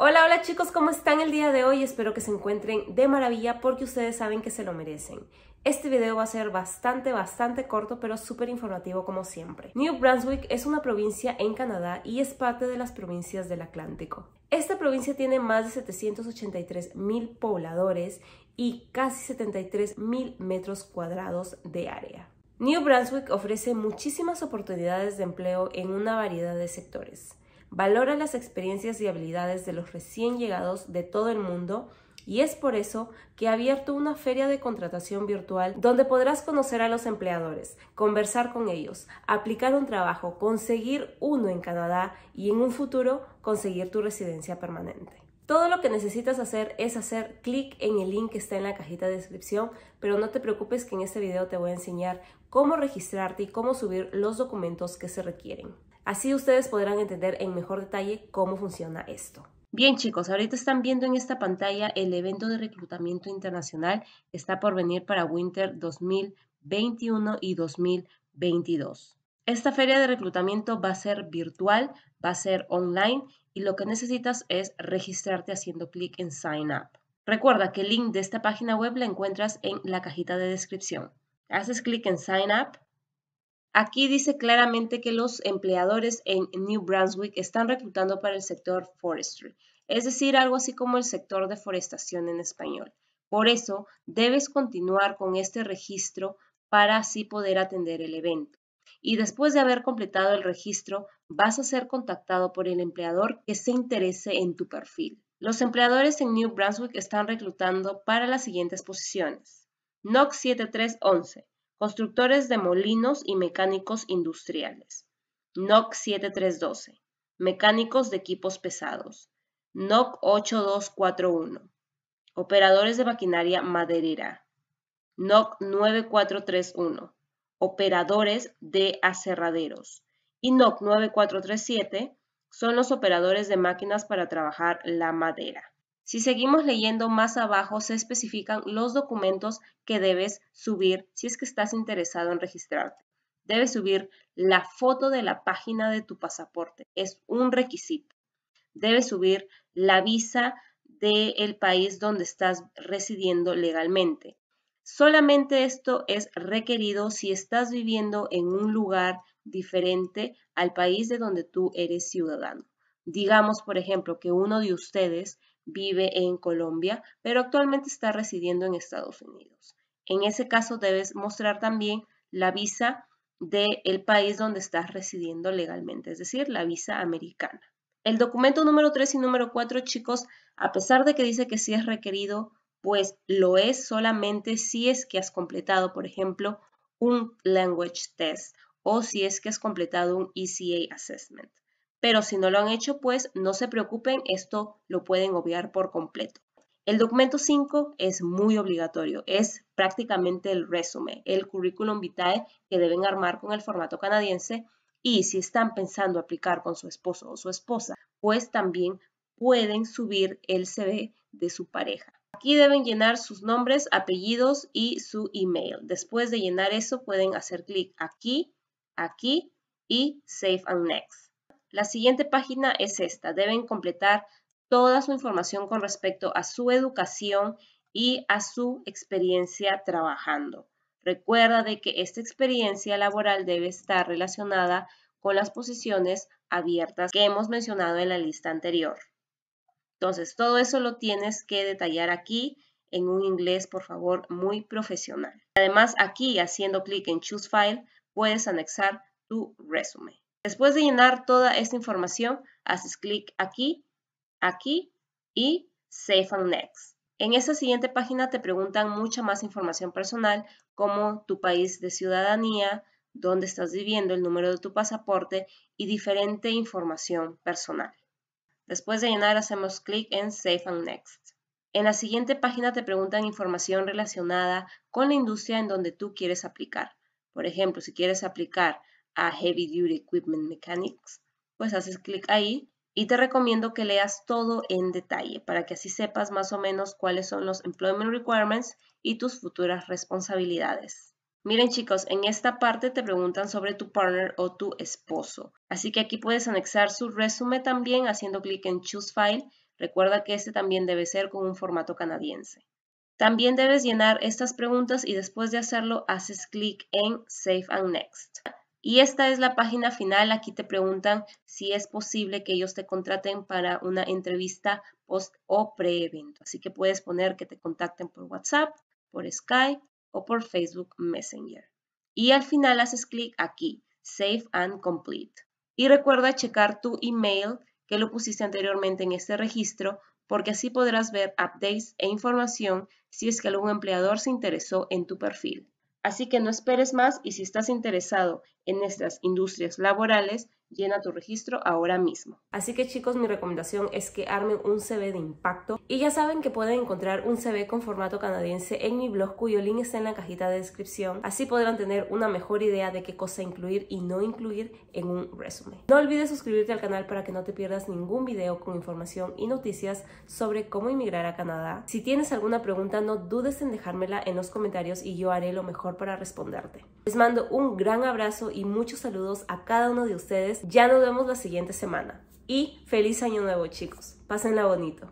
Hola, hola chicos, ¿cómo están el día de hoy? Espero que se encuentren de maravilla porque ustedes saben que se lo merecen. Este video va a ser bastante, bastante corto, pero súper informativo como siempre. New Brunswick es una provincia en Canadá y es parte de las provincias del Atlántico. Esta provincia tiene más de 783 mil pobladores y casi 73 mil metros cuadrados de área. New Brunswick ofrece muchísimas oportunidades de empleo en una variedad de sectores valora las experiencias y habilidades de los recién llegados de todo el mundo y es por eso que ha abierto una feria de contratación virtual donde podrás conocer a los empleadores, conversar con ellos, aplicar un trabajo, conseguir uno en Canadá y en un futuro conseguir tu residencia permanente. Todo lo que necesitas hacer es hacer clic en el link que está en la cajita de descripción, pero no te preocupes que en este video te voy a enseñar cómo registrarte y cómo subir los documentos que se requieren. Así ustedes podrán entender en mejor detalle cómo funciona esto. Bien chicos, ahorita están viendo en esta pantalla el evento de reclutamiento internacional que está por venir para Winter 2021 y 2022. Esta feria de reclutamiento va a ser virtual, va a ser online y lo que necesitas es registrarte haciendo clic en Sign Up. Recuerda que el link de esta página web la encuentras en la cajita de descripción. Haces clic en Sign Up Aquí dice claramente que los empleadores en New Brunswick están reclutando para el sector forestry, es decir, algo así como el sector de forestación en español. Por eso, debes continuar con este registro para así poder atender el evento. Y después de haber completado el registro, vas a ser contactado por el empleador que se interese en tu perfil. Los empleadores en New Brunswick están reclutando para las siguientes posiciones. NOC 7311 constructores de molinos y mecánicos industriales. NOC 7312, mecánicos de equipos pesados. NOC 8241, operadores de maquinaria maderera. NOC 9431, operadores de aserraderos. Y NOC 9437 son los operadores de máquinas para trabajar la madera. Si seguimos leyendo más abajo, se especifican los documentos que debes subir si es que estás interesado en registrarte. Debes subir la foto de la página de tu pasaporte, es un requisito. Debes subir la visa del país donde estás residiendo legalmente. Solamente esto es requerido si estás viviendo en un lugar diferente al país de donde tú eres ciudadano. Digamos, por ejemplo, que uno de ustedes vive en Colombia, pero actualmente está residiendo en Estados Unidos. En ese caso debes mostrar también la visa del el país donde estás residiendo legalmente, es decir, la visa americana. El documento número 3 y número 4, chicos, a pesar de que dice que sí es requerido, pues lo es solamente si es que has completado, por ejemplo, un language test o si es que has completado un ECA assessment pero si no lo han hecho, pues no se preocupen, esto lo pueden obviar por completo. El documento 5 es muy obligatorio, es prácticamente el resumen, el currículum vitae que deben armar con el formato canadiense y si están pensando aplicar con su esposo o su esposa, pues también pueden subir el CV de su pareja. Aquí deben llenar sus nombres, apellidos y su email. Después de llenar eso pueden hacer clic aquí, aquí y Save and Next. La siguiente página es esta. Deben completar toda su información con respecto a su educación y a su experiencia trabajando. Recuerda de que esta experiencia laboral debe estar relacionada con las posiciones abiertas que hemos mencionado en la lista anterior. Entonces, todo eso lo tienes que detallar aquí en un inglés, por favor, muy profesional. Además, aquí haciendo clic en Choose File, puedes anexar tu resumen. Después de llenar toda esta información, haces clic aquí, aquí y Save and Next. En esa siguiente página te preguntan mucha más información personal, como tu país de ciudadanía, dónde estás viviendo, el número de tu pasaporte y diferente información personal. Después de llenar, hacemos clic en Save and Next. En la siguiente página te preguntan información relacionada con la industria en donde tú quieres aplicar. Por ejemplo, si quieres aplicar a Heavy Duty Equipment Mechanics, pues haces clic ahí y te recomiendo que leas todo en detalle para que así sepas más o menos cuáles son los employment requirements y tus futuras responsabilidades. Miren chicos, en esta parte te preguntan sobre tu partner o tu esposo, así que aquí puedes anexar su resumen también haciendo clic en Choose File. Recuerda que este también debe ser con un formato canadiense. También debes llenar estas preguntas y después de hacerlo haces clic en Save and Next. Y esta es la página final. Aquí te preguntan si es posible que ellos te contraten para una entrevista post o pre-evento. Así que puedes poner que te contacten por WhatsApp, por Skype o por Facebook Messenger. Y al final haces clic aquí, Save and Complete. Y recuerda checar tu email que lo pusiste anteriormente en este registro porque así podrás ver updates e información si es que algún empleador se interesó en tu perfil. Así que no esperes más y si estás interesado en estas industrias laborales, Llena tu registro ahora mismo. Así que chicos, mi recomendación es que armen un CV de impacto. Y ya saben que pueden encontrar un CV con formato canadiense en mi blog cuyo link está en la cajita de descripción. Así podrán tener una mejor idea de qué cosa incluir y no incluir en un resumen. No olvides suscribirte al canal para que no te pierdas ningún video con información y noticias sobre cómo inmigrar a Canadá. Si tienes alguna pregunta, no dudes en dejármela en los comentarios y yo haré lo mejor para responderte. Les mando un gran abrazo y muchos saludos a cada uno de ustedes ya nos vemos la siguiente semana. Y feliz año nuevo chicos. Pásenla bonito.